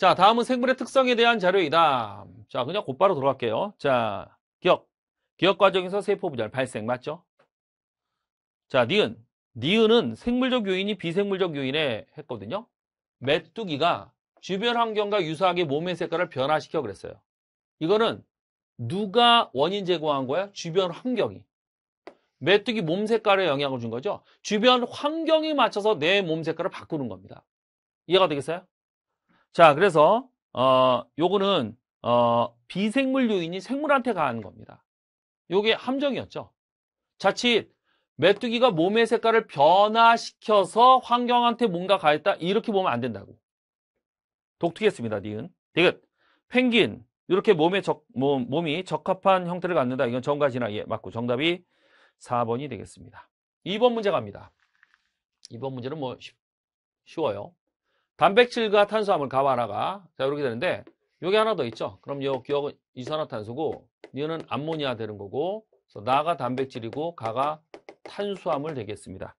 자, 다음은 생물의 특성에 대한 자료이다. 자, 그냥 곧바로 들어갈게요. 자, 기억. 기억 과정에서 세포 분열 발생 맞죠? 자, 니은. 니은은 생물적 요인이 비생물적 요인에 했거든요. 메뚜기가 주변 환경과 유사하게 몸의 색깔을 변화시켜 그랬어요. 이거는 누가 원인 제공한 거야? 주변 환경이. 메뚜기 몸 색깔에 영향을 준 거죠. 주변 환경에 맞춰서 내 몸 색깔을 바꾸는 겁니다. 이해가 되겠어요? 자, 그래서 어, 요거는 어, 비생물 요인이 생물한테 가는 겁니다. 요게 함정이었죠. 자칫 메뚜기가 몸의 색깔을 변화시켜서 환경한테 뭔가 가했다 이렇게 보면 안 된다고. 독특했습니다, 니은. 디귿. 펭귄. 이렇게 몸에 적, 몸, 이 적합한 형태를 갖는다. 이건 정가지나 예, 맞고 정답이 4번이 되겠습니다. 2번 문제 갑니다. 2번 문제는 뭐 쉬워요. 단백질과 탄수화물 값 하나가 자 이렇게 되는데 여기 하나 더 있죠. 그럼 요 기억은 이산화탄소고 니은 암모니아 되는 거고 나가 단백질이고 가가 탄수화물 되겠습니다.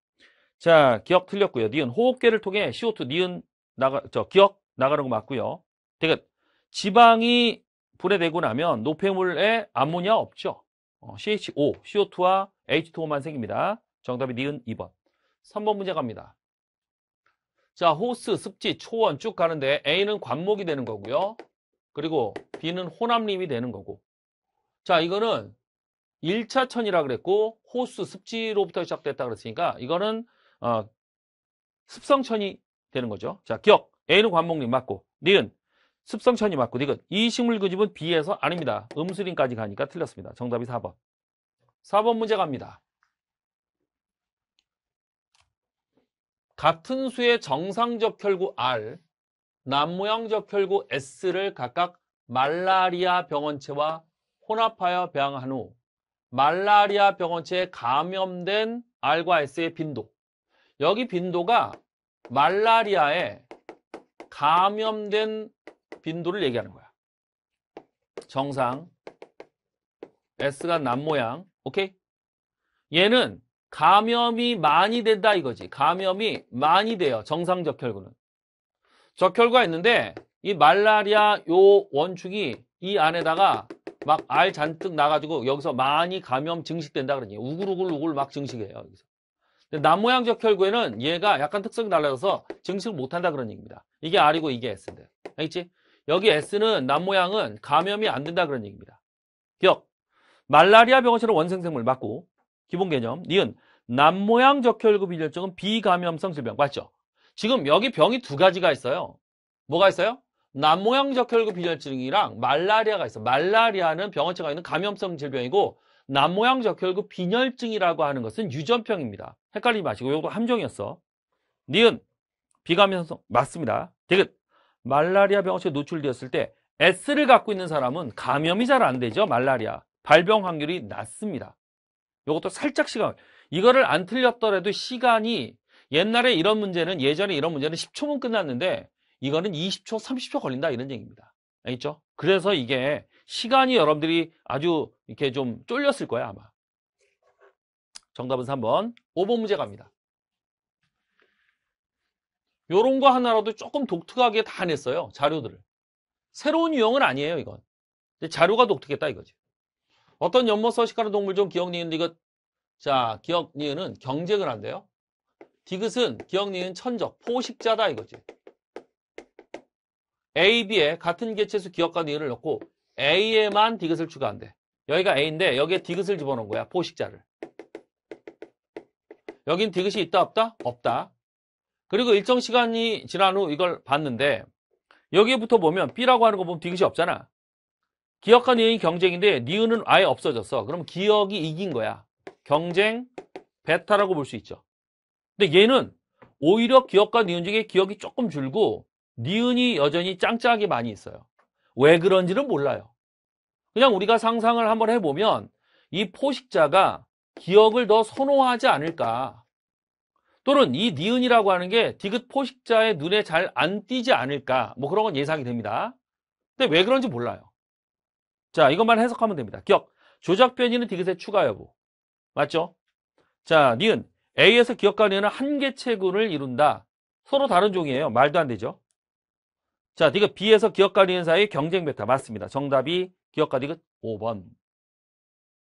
자 기억 틀렸고요. 니은 호흡계를 통해 CO2 니은 나가 저 기억 나가는 거 맞고요. 그러니까 지방이 분해되고 나면 노폐물에 암모니아 없죠. 어, CH5, CO2와 H2O만 생깁니다. 정답이 니은 2번. 3번 문제 갑니다. 자, 호스, 습지, 초원 쭉 가는데 A는 관목이 되는 거고요. 그리고 B는 호남림이 되는 거고. 자, 이거는 1차천이라 그랬고 호수, 습지로부터 시작됐다 그랬으니까 이거는 어, 습성천이 되는 거죠. 자, 기억. A는 관목림 맞고 니은 습성천이 맞고 니은 이 식물 그집은 B에서 아닙니다. 음수림까지 가니까 틀렸습니다. 정답이 4번. 4번 문제 갑니다. 같은 수의 정상 적혈구 R, 남모형 적혈구 S를 각각 말라리아 병원체와 혼합하여 배양한 후 말라리아 병원체에 감염된 R과 S의 빈도 여기 빈도가 말라리아에 감염된 빈도를 얘기하는 거야. 정상 S가 남모양 오케이? 얘는 감염이 많이 된다 이거지. 감염이 많이 돼요. 정상 적혈구는. 적혈구가 있는데 이 말라리아 요 원축이 이 안에다가 막 알 잔뜩 나가지고 여기서 많이 감염 증식된다 그러니 우글우글 우글 막 증식해요. 여기서. 남모양 적혈구에는 얘가 약간 특성이 달라져서 증식을 못한다 그런 얘기입니다. 이게 R이고 이게 S인데. 알겠지? 여기 S는 남모양은 감염이 안 된다 그런 얘기입니다. 기억! 말라리아 병원처럼 원생생물 맞고 기본 개념. 니은 남모양 적혈구 비혈증은 비감염성 질병. 맞죠? 지금 여기 병이 두 가지가 있어요. 뭐가 있어요? 남모양 적혈구 비혈증이랑 말라리아가 있어. 말라리아는 병원체가 있는 감염성 질병이고 남모양 적혈구 빈혈증이라고 하는 것은 유전병입니다. 헷갈리지 마시고 이거 함정이었어. 니은 비감염성 맞습니다. 디귿 말라리아 병원체 노출되었을 때 S를 갖고 있는 사람은 감염이 잘 안 되죠. 말라리아 발병 확률이 낮습니다. 이것도 살짝 시간. 이거를 안 틀렸더라도 시간이 옛날에 이런 문제는 예전에 이런 문제는 10초면 끝났는데 이거는 20초, 30초 걸린다 이런 얘기입니다. 알겠죠? 그래서 이게 시간이 여러분들이 아주 이렇게 좀 쫄렸을 거야 아마. 정답은 3번. 5번 문제 갑니다. 요런 거 하나라도 조금 독특하게 다 냈어요. 자료들을. 새로운 유형은 아니에요, 이건. 자료가 독특했다 이거지. 어떤 연못 서식하는 동물 중 기억, 니은, 디귿. 자, 기억, 니은은 경쟁을 한대요. 디귿은 기억, 니은, 천적, 포식자다 이거지. A, B에 같은 개체수 기억과 니은을 넣고 A에만 디귿을 추가한대. 여기가 A인데 여기에 디귿을 집어넣은 거야, 포식자를. 여긴 디귿이 있다 없다? 없다. 그리고 일정 시간이 지난 후 이걸 봤는데 여기부터 보면 B라고 하는 거 보면 디귿이 없잖아. 기억과 니은이 경쟁인데 니은은 아예 없어졌어. 그럼 기억이 이긴 거야. 경쟁 베타라고 볼 수 있죠. 근데 얘는 오히려 기억과 니은 중에 기억이 조금 줄고 니은이 여전히 짱짱하게 많이 있어요. 왜 그런지는 몰라요. 그냥 우리가 상상을 한번 해보면 이 포식자가 기억을 더 선호하지 않을까 또는 이 니은이라고 하는 게 디귿 포식자의 눈에 잘 안 띄지 않을까 뭐 그런 건 예상이 됩니다. 근데 왜 그런지 몰라요. 자, 이것만 해석하면 됩니다. 기억. 조작 변이는 디귿의 추가 여부. 맞죠? 자, 니은. A에서 기억과 니은은 한 개체군을 이룬다. 서로 다른 종이에요. 말도 안 되죠? 자, 디귿 B에서 기억과 니은 사이 경쟁 베타. 맞습니다. 정답이 기억과 디귿 5번.